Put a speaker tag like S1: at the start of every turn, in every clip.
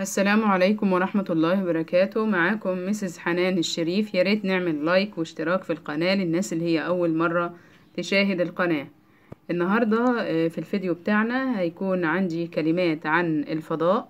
S1: السلام عليكم ورحمة الله وبركاته معاكم مسز حنان الشريف يا ريت نعمل لايك واشتراك في القناة للناس اللي هي أول مرة تشاهد القناة النهاردة آه، في الفيديو بتاعنا هيكون عندي كلمات عن الفضاء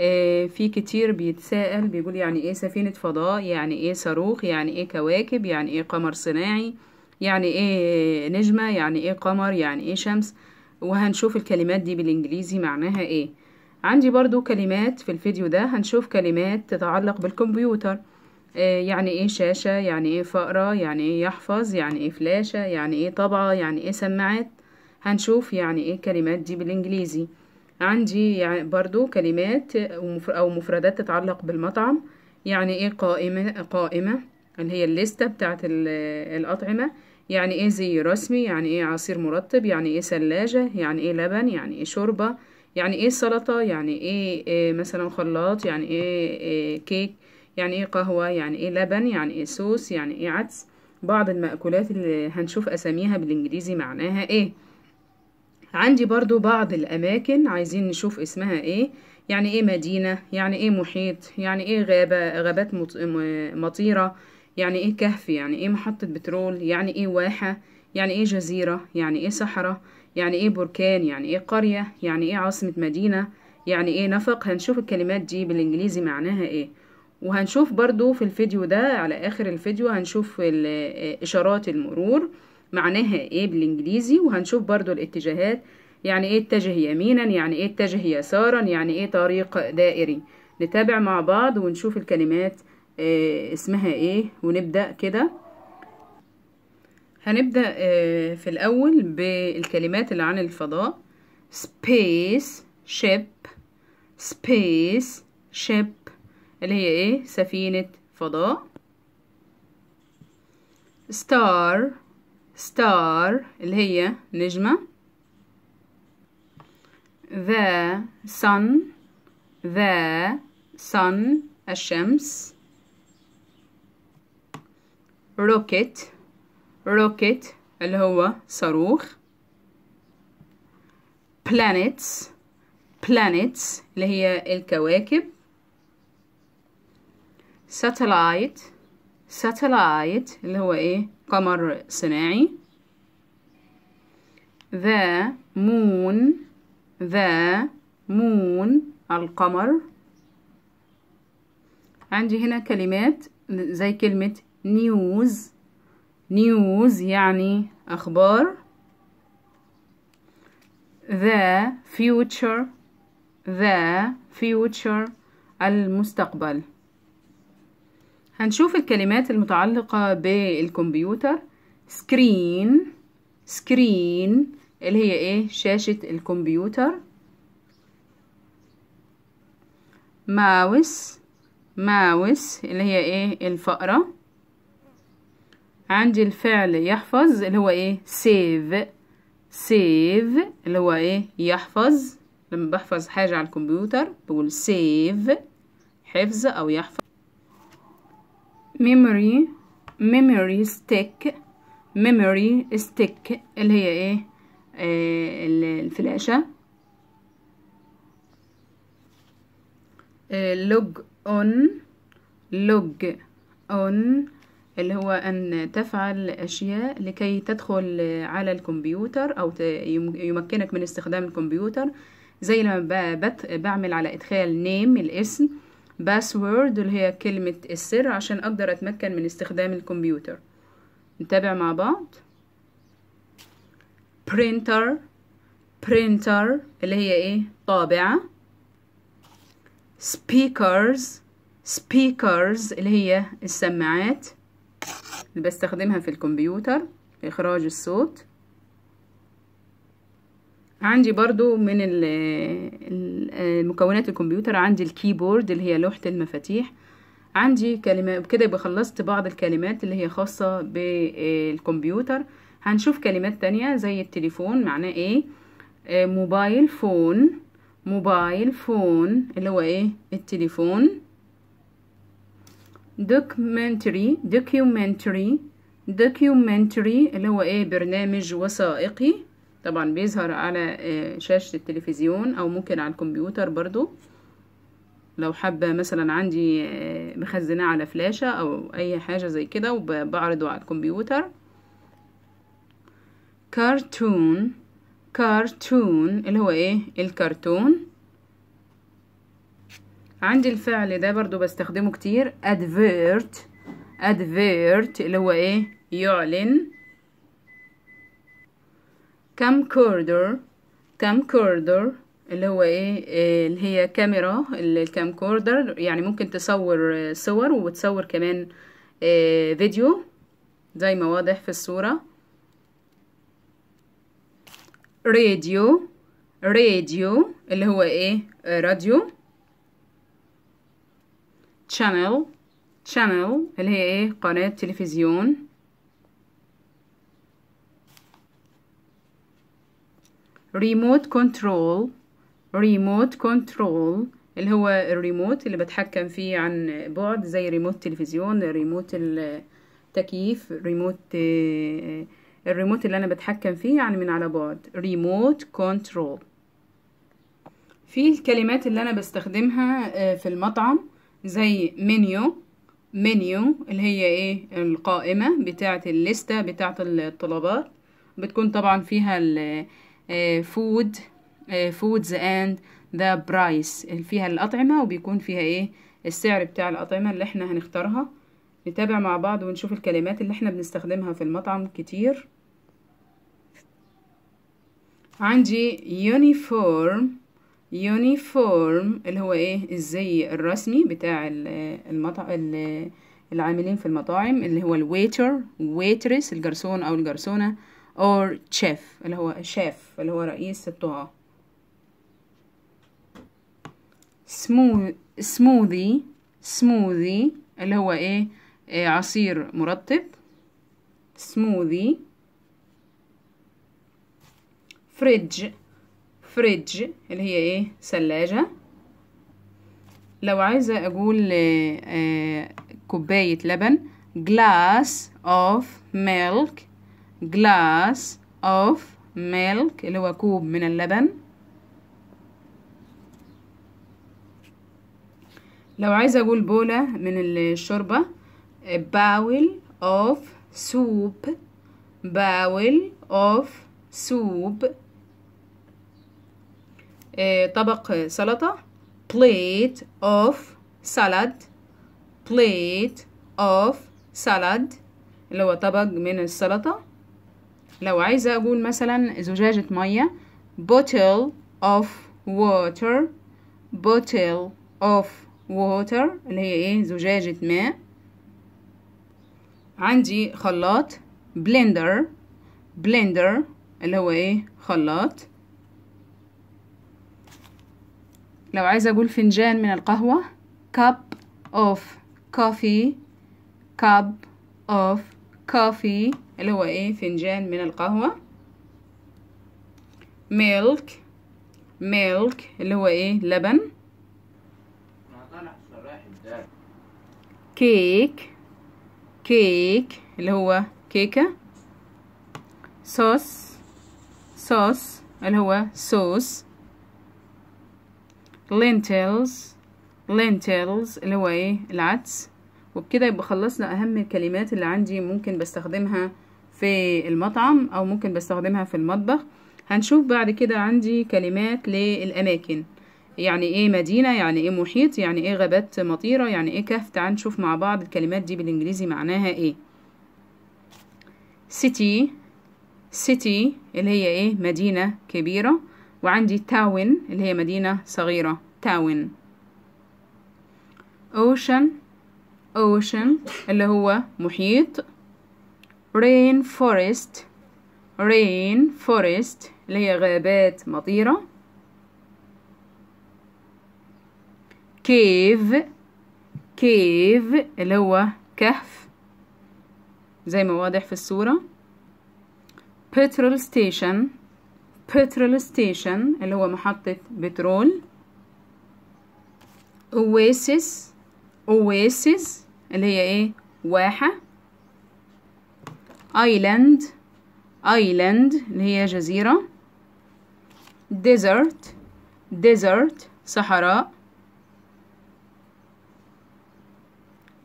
S1: آه، في كتير بيتساءل بيقول يعني ايه سفينة فضاء يعني ايه صاروخ يعني ايه كواكب يعني ايه قمر صناعي يعني ايه نجمة يعني ايه قمر يعني ايه شمس وهنشوف الكلمات دي بالانجليزي معناها ايه عندي برضو كلمات في الفيديو ده هنشوف كلمات تتعلق بالكمبيوتر يعني ايه شاشة يعني ايه فقرة يعني ايه يحفظ يعني ايه فلاشة يعني ايه طبعة يعني ايه سماعات هنشوف يعني ايه الكلمات دي بالانجليزي عندي يعني برضو كلمات او مفردات تتعلق بالمطعم يعني ايه قائمة قائمة اللي هي الليستة بتاعت الأطعمة يعني ايه زي رسمي يعني ايه عصير مرطب يعني ايه ثلاجة يعني ايه لبن يعني ايه شوربة يعني ايه سلطة يعني ايه, إيه مثلا خلاط يعني إيه, ايه كيك يعني ايه قهوة يعني ايه لبن يعني ايه سوس يعني ايه عدس بعض المأكولات اللي هنشوف اساميها بالانجليزي معناها ايه عندي برضو بعض الاماكن عايزين نشوف اسمها ايه يعني ايه مدينة يعني ايه محيط يعني ايه غابة غابات مطيرة يعني ايه كهف يعني ايه محطة بترول يعني ايه واحة يعني ايه جزيرة يعني ايه صحراء يعني ايه بركان يعني ايه قرية يعني ايه عاصمة مدينة يعني ايه نفق هنشوف الكلمات دي بالانجليزي معناها ايه وهنشوف برضو في الفيديو ده على اخر الفيديو هنشوف اشارات المرور معناها ايه بالانجليزي وهنشوف برضو الاتجاهات يعني ايه اتجه يمينا يعني ايه اتجه يسارا يعني ايه طريق دائري نتابع مع بعض ونشوف الكلمات آه، اسمها ايه ونبدأ كده هنبدأ آه، في الأول بالكلمات اللي عن الفضاء space ship space ship اللي هي ايه سفينة فضاء star star اللي هي نجمة the sun the sun الشمس rocket روكيت اللي هو صاروخ planets planets اللي هي الكواكب satellite satellite اللي هو ايه قمر صناعي the moon the moon القمر عندي هنا كلمات زي كلمة نيوز news يعني أخبار the future the future المستقبل هنشوف الكلمات المتعلقة بالكمبيوتر screen screen اللي هي ايه شاشة الكمبيوتر ماوس ماوس اللي هي ايه الفأرة عندي الفعل يحفظ اللي هو ايه save save اللي هو ايه يحفظ لما بحفظ حاجة على الكمبيوتر بقول save حفظ او يحفظ memory memory stick memory stick اللي هي ايه آه الفلاشة آه log on log on اللي هو أن تفعل أشياء لكي تدخل على الكمبيوتر أو يمكنك من استخدام الكمبيوتر زي لما بعمل على إدخال نيم الاسم باسورد اللي هي كلمة السر عشان أقدر أتمكن من استخدام الكمبيوتر نتابع مع بعض printer printer اللي هي ايه طابعة speakers speakers اللي هي السماعات بستخدمها في الكمبيوتر إخراج الصوت عندي برضو من مكونات الكمبيوتر عندي الكيبورد اللي هي لوحة المفاتيح عندي كلمات بكده يبقى خلصت بعض الكلمات اللي هي خاصة بالكمبيوتر هنشوف كلمات تانية زي التليفون معناه ايه آه، موبايل فون موبايل فون اللي هو ايه التليفون documentary documentary documentary اللي هو ايه برنامج وثائقي طبعا بيظهر على آه، شاشة التلفزيون او ممكن على الكمبيوتر برضو لو حابة مثلا عندي آه، مخزنة على فلاشة او اي حاجة زي كده وبعرضه على الكمبيوتر كارتون كارتون اللي هو ايه الكارتون عندي الفعل ده برضو بستخدمه كتير advert advert اللي هو ايه يعلن camcorder camcorder اللي هو ايه, إيه، اللي هي كاميرا الكامكوردر يعني ممكن تصور صور وتصور كمان إيه، فيديو زي ما واضح في الصورة راديو راديو اللي هو ايه راديو channel channel اللي هي ايه قناة تلفزيون remote control remote control اللي هو الريموت اللي بتحكم فيه عن بعد زي ريموت تلفزيون ريموت التكييف ريموت الريموت اللي انا بتحكم فيه يعني من على بعد ريموت كنترول في الكلمات اللي انا بستخدمها آه، في المطعم زي منيو منيو اللي هي ايه القائمة بتاعة الليستة بتاعة الطلبات بتكون طبعا فيها ال فود فودز اند ذا برايس فيها الأطعمة وبيكون فيها ايه السعر بتاع الأطعمة اللي احنا هنختارها نتابع مع بعض ونشوف الكلمات اللي احنا بنستخدمها في المطعم كتير عندي يونيفورم يونيفورم اللي هو ايه الزي الرسمي بتاع المطعم العاملين في المطاعم اللي هو الويتر ويترس الجرسون او الجرسونه اور شيف اللي هو شيف اللي هو رئيس الطعام سموذي سموذي اللي هو ايه, إيه عصير مرطب سموذي فريدج فريدج اللي هي ايه ثلاجة لو عايزة اقول آه، آه، كوباية لبن glass of milk glass of milk اللي هو كوب من اللبن لو عايزة اقول بولة من الشوربة باول آه، of soup باول of soup إيه، طبق سلطة plate of salad plate of salad اللي هو طبق من السلطة لو عايزة أقول مثلا زجاجة مية bottle of water bottle of water اللي هي ايه زجاجة ماء عندي خلاط blender blender اللي هو ايه خلاط لو عايزة أقول فنجان من القهوة cup of coffee cup of coffee اللي هو إيه فنجان من القهوة milk milk اللي هو إيه لبن كيك كيك اللي هو كيكة صوص صوص اللي هو صوص lentils lentils اللي هو ايه العدس وبكده يبقى خلصنا اهم الكلمات اللي عندي ممكن بستخدمها في المطعم او ممكن بستخدمها في المطبخ هنشوف بعد كده عندي كلمات للاماكن يعني ايه مدينه يعني ايه محيط يعني ايه غابات مطيره يعني ايه كهف تعال نشوف مع بعض الكلمات دي بالانجليزي معناها ايه city city اللي هي ايه مدينه كبيره وعندي تاون اللي هي مدينة صغيرة تاون ocean ocean اللي هو محيط rain forest rain forest اللي هي غابات مطيرة cave cave اللي هو كهف زي ما واضح في الصورة petrol station petrol station اللي هو محطة بترول oasis oasis اللي هي ايه واحة island island اللي هي جزيرة desert desert صحراء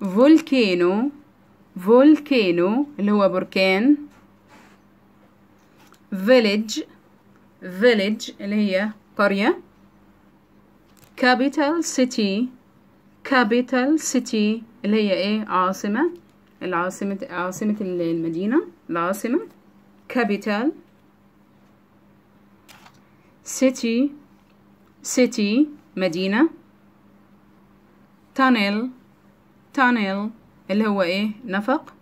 S1: volcano volcano اللي هو بركان village village اللي هي قرية capital city capital city اللي هي ايه عاصمة العاصمة عاصمة المدينة العاصمة capital city city مدينة tunnel tunnel اللي هو ايه نفق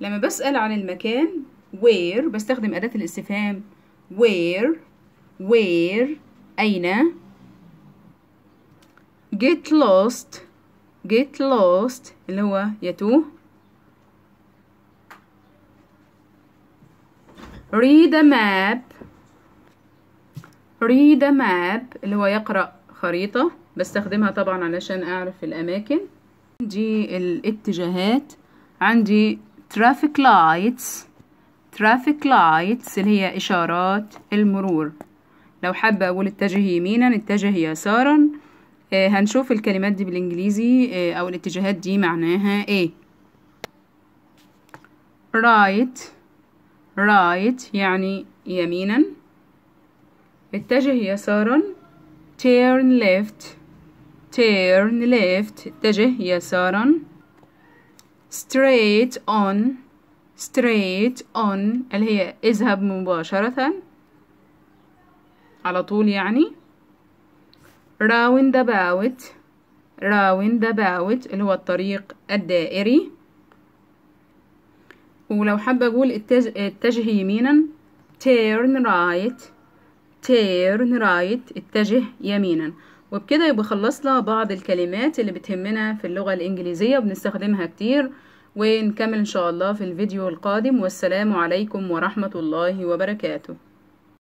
S1: لما بسأل عن المكان where بستخدم أداة الاستفهام where where أين get lost get lost اللي هو يتوه read a map read a map اللي هو يقرأ خريطة بستخدمها طبعا علشان أعرف الأماكن عندي الاتجاهات عندي traffic lights traffic lights اللي هي إشارات المرور لو حابة أقول اتجه يمينا اتجه يسارا آه، هنشوف الكلمات دي بالإنجليزي آه، أو الاتجاهات دي معناها إيه right right يعني يمينا اتجه يسارا turn left turn left اتجه يسارا straight on straight on اللي هي اذهب مباشرة على طول يعني round about round about اللي هو الطريق الدائري ولو حابة أقول التج... اتجه يمينا turn right turn right اتجه يمينا وبكده يبقى خلصنا بعض الكلمات اللي بتهمنا في اللغة الإنجليزية وبنستخدمها كتير ونكمل إن شاء الله في الفيديو القادم والسلام عليكم ورحمة الله وبركاته